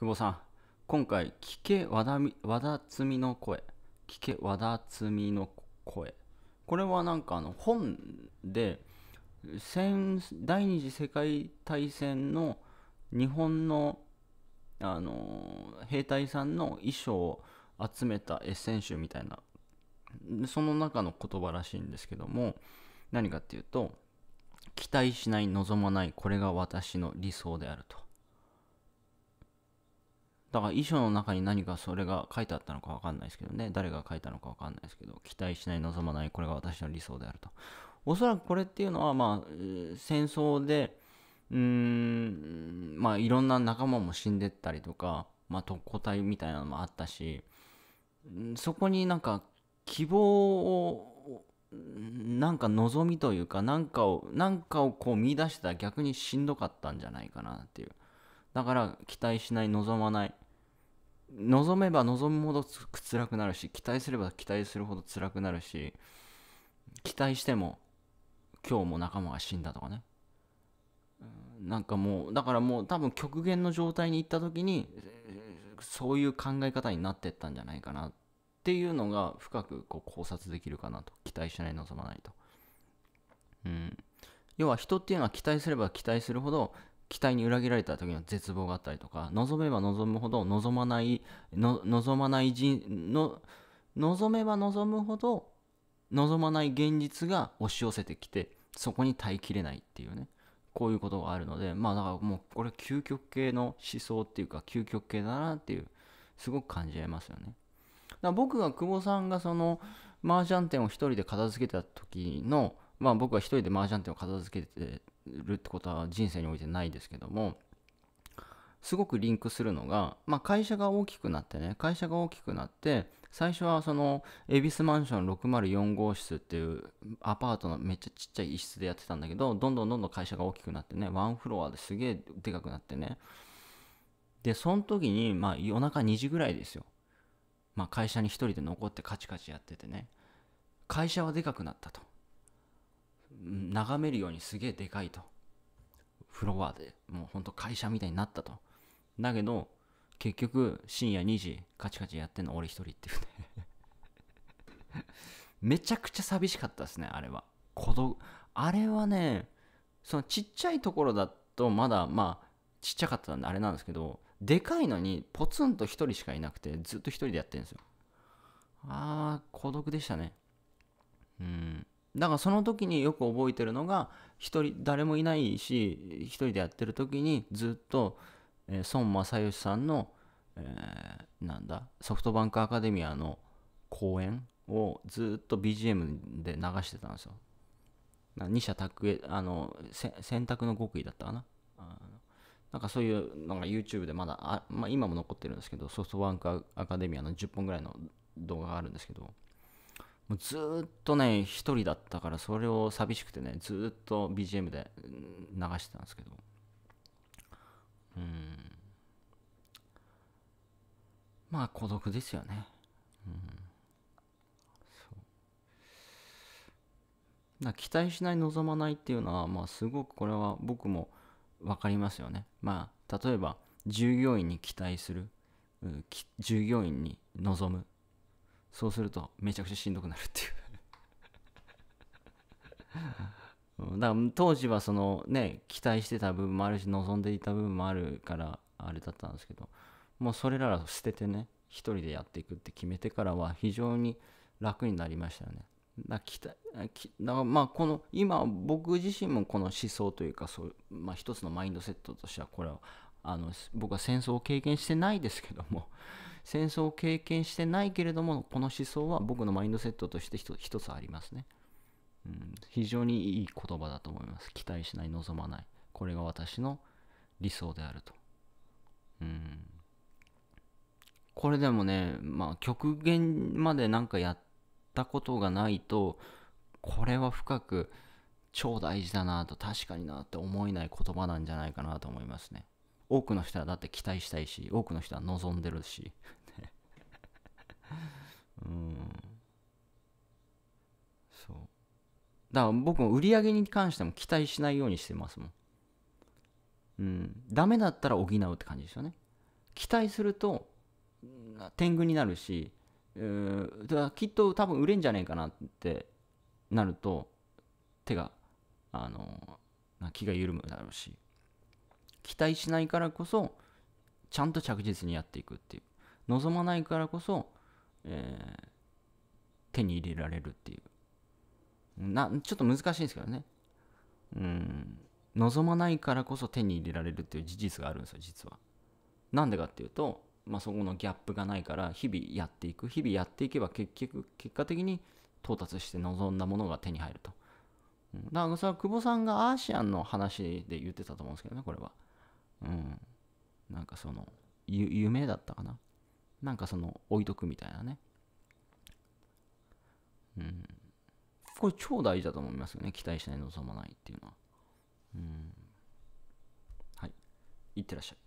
久保さん、今回、聞け和田和田摘の声。聞け和田摘の声。これはなんかあの本で戦第二次世界大戦の日本のあの兵隊さんの衣装を集めたエッセン集みたいなその中の言葉らしいんですけども何かっていうと期待しない望まないこれが私の理想であるとだから遺書の中に何かそれが書いてあったのか分かんないですけどね、誰が書いたのか分かんないですけど、期待しない、望まない、これが私の理想であると。おそらくこれっていうのは、まあ、戦争で、うーん、まあ、いろんな仲間も死んでったりとか、まあ、特攻隊みたいなのもあったし、そこになんか希望を、なんか望みというか、なんかを、なんかをこう見出したら逆にしんどかったんじゃないかなっていう。だから期待しない、望まない、望めば望むほど辛くなるし期待すれば期待するほど辛くなるし期待しても今日も仲間が死んだとかねなんかもうだからもう多分極限の状態に行った時にそういう考え方になってったんじゃないかなっていうのが深くこう考察できるかなと期待しない望まないと、うん、要は人っていうのは期待すれば期待するほど期待に裏切られた時の絶望があったりとか望めば望むほど望まない望まない人の望めば望むほど望まない現実が押し寄せてきてそこに耐えきれないっていうねこういうことがあるのでまあだからもうこれ究極系の思想っていうか究極系だなっていうすごく感じられますよねだから僕が久保さんがその麻雀店を一人で片付けた時のまあ僕は一人で麻雀店を片付けてるってことは人生においてないですけどもすごくリンクするのが、まあ、会社が大きくなってね会社が大きくなって最初はその恵比寿マンション604号室っていうアパートのめっちゃちっちゃい一室でやってたんだけどどんどんどんどん会社が大きくなってねワンフロアですげえでかくなってねでその時にまあ夜中2時ぐらいですよ、まあ、会社に1人で残ってカチカチやっててね会社はでかくなったと眺めるようにすげえでかいとフロアでもうほんと会社みたいになったとだけど結局深夜2時カチカチやってんの俺一人っていうね めちゃくちゃ寂しかったですねあれは孤独あれはねそのちっちゃいところだとまだまあちっちゃかったんであれなんですけどでかいのにポツンと1人しかいなくてずっと1人でやってるんですよああ孤独でしたねうんだからその時によく覚えてるのが一人誰もいないし一人でやってる時にずっと、えー、孫正義さんの、えー、なんだソフトバンクアカデミアの公演をずっと BGM で流してたんですよ。二者択へあの選択の極意だったかな。なんかそういうのが YouTube でまだあ、まあ、今も残ってるんですけどソフトバンクアカデミアの10本ぐらいの動画があるんですけどもうずっとね、一人だったから、それを寂しくてね、ずっと BGM で流してたんですけど。うん。まあ、孤独ですよね。うん。そう。期待しない、望まないっていうのは、まあ、すごくこれは僕も分かりますよね。まあ、例えば、従業員に期待する、従業員に望むそうするとめちゃくちゃしんどくなるっていう だから当時はそのね期待してた部分もあるし望んでいた部分もあるからあれだったんですけどもうそれらを捨ててね一人でやっていくって決めてからは非常に楽になりましたよね。だからまあこの今僕自身もこの思想というかそう、まあ、一つのマインドセットとしてはこれはあの僕は戦争を経験してないですけども 戦争を経験してないけれどもこの思想は僕のマインドセットとして一つありますね、うん、非常にいい言葉だと思います期待しない望まないこれが私の理想であるとうんこれでもねまあ極限までなんかやったことがないとこれは深く超大事だなと確かになって思えない言葉なんじゃないかなと思いますね。多くの人はだって期待したいし多くの人は望んでるし うんそうだから僕も売り上げに関しても期待しないようにしてますもんうんダメだったら補うって感じですよね期待すると天狗になるしうだからきっと多分売れんじゃねえかなってなると手があの気が緩むだろうし期待しないからこそちゃんと着実にやっていくっていう望まないからこそ、えー、手に入れられるっていうなちょっと難しいんですけどねうん望まないからこそ手に入れられるっていう事実があるんですよ実はなんでかっていうと、まあ、そこのギャップがないから日々やっていく日々やっていけば結局結果的に到達して望んだものが手に入るとだからそれは久保さんがアーシアンの話で言ってたと思うんですけどねこれはうんなんかその夢だったかななんかその置いとくみたいなねうんこれ超大事だと思いますよね期待しない望まないっていうのはうんはいいってらっしゃい